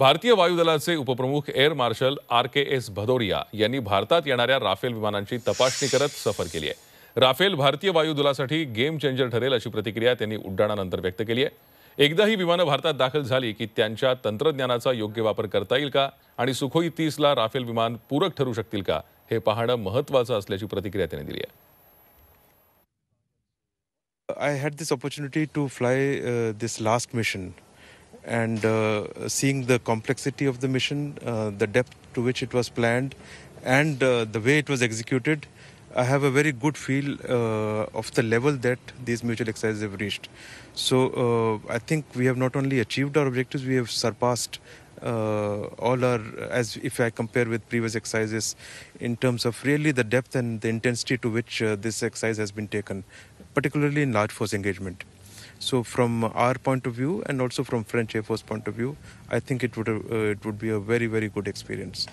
भारतीय वायुदलाचे उपप्रमुख air marshal R K S Bhadauria Bharat भारतात येणाऱ्या राफेल विमानांची तपासणी करत सफर केली आहे राफेल भारतीय वायुदलासाठी गेम चेंजर ठरेल अशी प्रतिक्रिया त्यांनी व्यक्त केली एकदा ही विमानं भारत में दाखिल की त्यांच्या योग्य वापर करता येईल का सुखोई तीसला राफेल विमान पूरक ठरू शकतील का हे पाहणं प्रतिक्रिया त्यांनी दिली आहे I had this opportunity to fly uh, this last mission and uh, seeing the complexity of the mission, uh, the depth to which it was planned, and uh, the way it was executed, I have a very good feel uh, of the level that these mutual exercises have reached. So uh, I think we have not only achieved our objectives, we have surpassed uh, all our. as if I compare with previous exercises in terms of really the depth and the intensity to which uh, this exercise has been taken, particularly in large force engagement. So from our point of view and also from French Air Force point of view, I think it would uh, it would be a very very good experience.